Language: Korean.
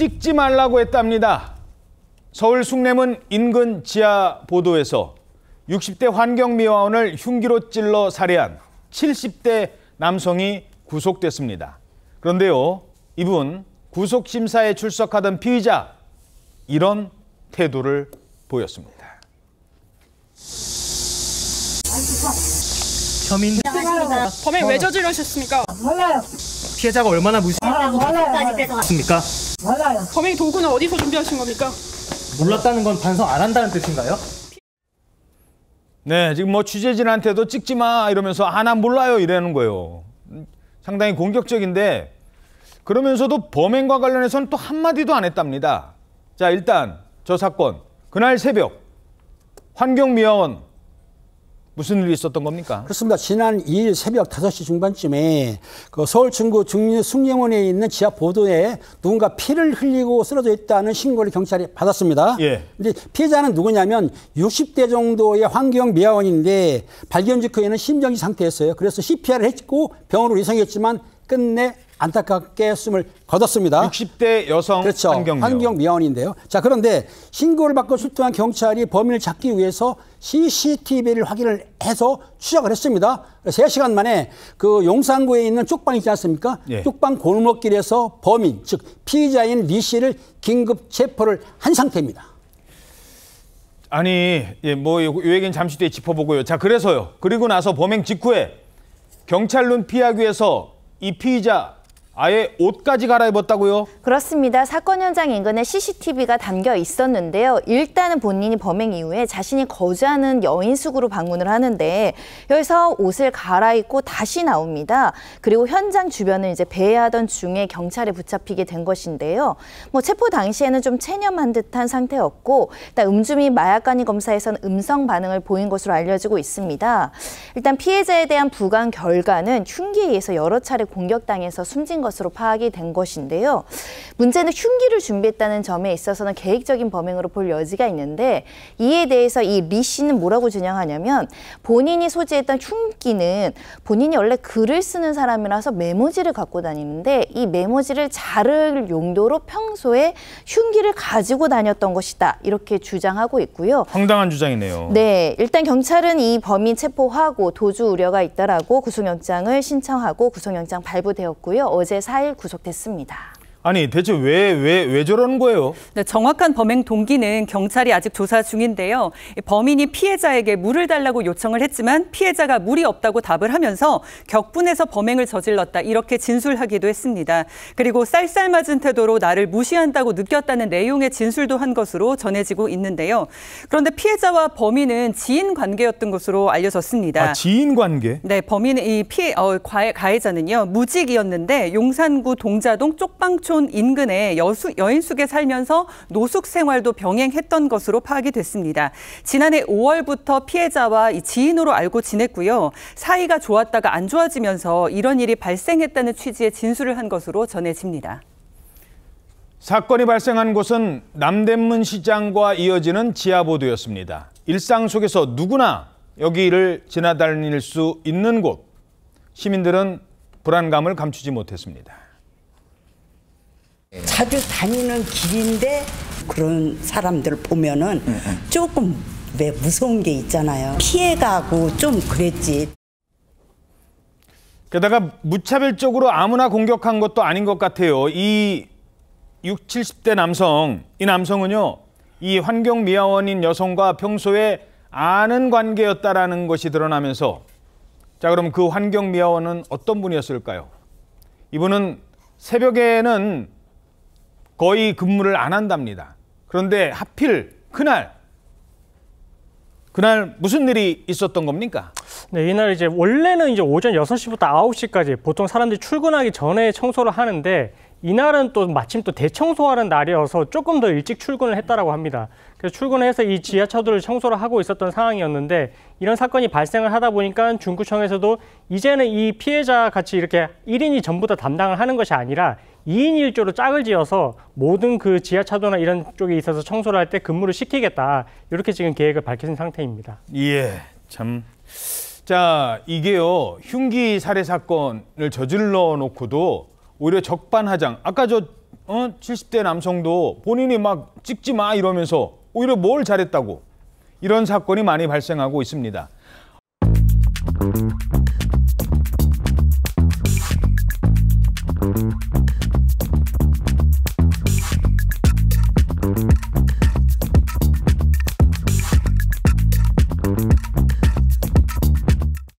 찍지 말라고 했답니다. 서울 숭례문 인근 지하 보도에서 60대 환경미화원을 흉기로 찔러 살해한 70대 남성이 구속됐습니다. 그런데요, 이분 구속심사에 출석하던 피의자 이런 태도를 보였습니다. 범인 범행 왜 저지르셨습니까? 몰라요. 피해자가 얼마나 무시했습니까? 달라요. 범행 도구는 어디서 준비하신 겁니까? 몰랐다는 건 반성 안 한다는 뜻인가요? 네, 지금 뭐 취재진한테도 찍지 마 이러면서 하나 아, 몰라요 이러는 거예요. 상당히 공격적인데 그러면서도 범행과 관련해서는 또 한마디도 안 했답니다. 자, 일단 저 사건 그날 새벽 환경미화원 무슨 일이 있었던 겁니까? 그렇습니다. 지난 2일 새벽 5시 중반쯤에 그 서울 중구 숭례원에 있는 지하 보도에 누군가 피를 흘리고 쓰러져 있다는 신고를 경찰이 받았습니다. 예. 근데 피해자는 누구냐면 60대 정도의 환경 미화원인데 발견 직후에는 심정지 상태였어요. 그래서 CPR을 했고 병원으로 이송했지만 끝내 안타깝게 숨을 거뒀습니다. 60대 여성 그렇죠. 환경 환경미원인데요. 자 그런데 신고를 받고 출동한 경찰이 범인을 잡기 위해서 CCTV를 확인을 해서 추적을 했습니다. 3시간 만에 그 용산구에 있는 쪽방 있지 않습니까? 예. 쪽방 골목길에서 범인 즉 피의자인 리 씨를 긴급 체포를 한 상태입니다. 아니 예, 뭐이 얘기는 잠시 뒤에 짚어보고요. 자 그래서요. 그리고 나서 범행 직후에 경찰 눈 피하기 위해서 이 피의자 아예 옷까지 갈아입었다고요? 그렇습니다. 사건 현장 인근에 CCTV가 담겨 있었는데요. 일단은 본인이 범행 이후에 자신이 거주하는 여인숙으로 방문을 하는데 여기서 옷을 갈아입고 다시 나옵니다. 그리고 현장 주변을 이제 배회하던 중에 경찰에 붙잡히게 된 것인데요. 뭐 체포 당시에는 좀 체념한 듯한 상태였고 일단 음주및 마약간이 검사에서는 음성 반응을 보인 것으로 알려지고 있습니다. 일단 피해자에 대한 부강 결과는 흉기에 의해서 여러 차례 공격당해서 숨진 했다 것으로 파악이 된 것인데요. 문제는 흉기를 준비했다는 점에 있어서는 계획적인 범행으로 볼 여지가 있는데 이에 대해서 이 리 씨는 뭐라고 주장하냐면 본인이 소지했던 흉기는 본인이 원래 글을 쓰는 사람이라서 메모지를 갖고 다니는데 이 메모지를 자를 용도로 평소에 흉기를 가지고 다녔던 것이다 이렇게 주장하고 있고요. 황당한 주장이네요. 네, 일단 경찰은 이 범인 체포하고 도주 우려가 있다라고 구속영장을 신청하고 구속영장 발부되었고요. 어제 어제 4일 구속됐습니다. 아니 대체 왜 왜 왜 저러는 거예요? 네, 정확한 범행 동기는 경찰이 아직 조사 중인데요. 범인이 피해자에게 물을 달라고 요청을 했지만 피해자가 물이 없다고 답을 하면서 격분해서 범행을 저질렀다 이렇게 진술하기도 했습니다. 그리고 쌀쌀맞은 태도로 나를 무시한다고 느꼈다는 내용의 진술도 한 것으로 전해지고 있는데요. 그런데 피해자와 범인은 지인 관계였던 것으로 알려졌습니다. 아, 지인 관계? 네, 범인 이 피해 어, 가해자는요 무직이었는데 용산구 동자동 쪽방촌 서초촌 인근의 여수, 여인숙에 살면서 노숙 생활도 병행했던 것으로 파악이 됐습니다. 지난해 5월부터 피해자와 지인으로 알고 지냈고요. 사이가 좋았다가 안 좋아지면서 이런 일이 발생했다는 취지의 진술을 한 것으로 전해집니다. 사건이 발생한 곳은 남대문 시장과 이어지는 지하보도였습니다. 일상 속에서 누구나 여기를 지나다닐 수 있는 곳. 시민들은 불안감을 감추지 못했습니다. 자주 다니는 길인데 그런 사람들 보면은 조금 왜 무서운 게 있잖아요. 피해가고 좀 그랬지. 게다가 무차별적으로 아무나 공격한 것도 아닌 것 같아요. 이 6, 70대 남성, 이 남성은요. 이 환경 미화원인 여성과 평소에 아는 관계였다라는 것이 드러나면서 자, 그럼 그 환경 미화원은 어떤 분이었을까요? 이분은 새벽에는 거의 근무를 안 한답니다. 그런데 하필 그날 그날 무슨 일이 있었던 겁니까? 네, 이날 이제 원래는 이제 오전 6시부터 9시까지 보통 사람들이 출근하기 전에 청소를 하는데 이날은 또 마침 또 대청소하는 날이어서 조금 더 일찍 출근을 했다라고 합니다. 그래서 출근해서 이 지하철들을 청소를 하고 있었던 상황이었는데 이런 사건이 발생을 하다 보니까 중구청에서도 이제는 이 피해자 같이 이렇게 1인이 전부 다 담당을 하는 것이 아니라 2인 1조로 짝을 지어서 모든 그 지하차도나 이런 쪽에 있어서 청소를 할 때 근무를 시키겠다. 이렇게 지금 계획을 밝힌 상태입니다. 예, 참. 자, 이게요. 흉기 살해 사건을 저질러 놓고도 오히려 적반하장. 아까 저 어, 70대 남성도 본인이 막 찍지 마 이러면서 오히려 뭘 잘했다고 이런 사건이 많이 발생하고 있습니다.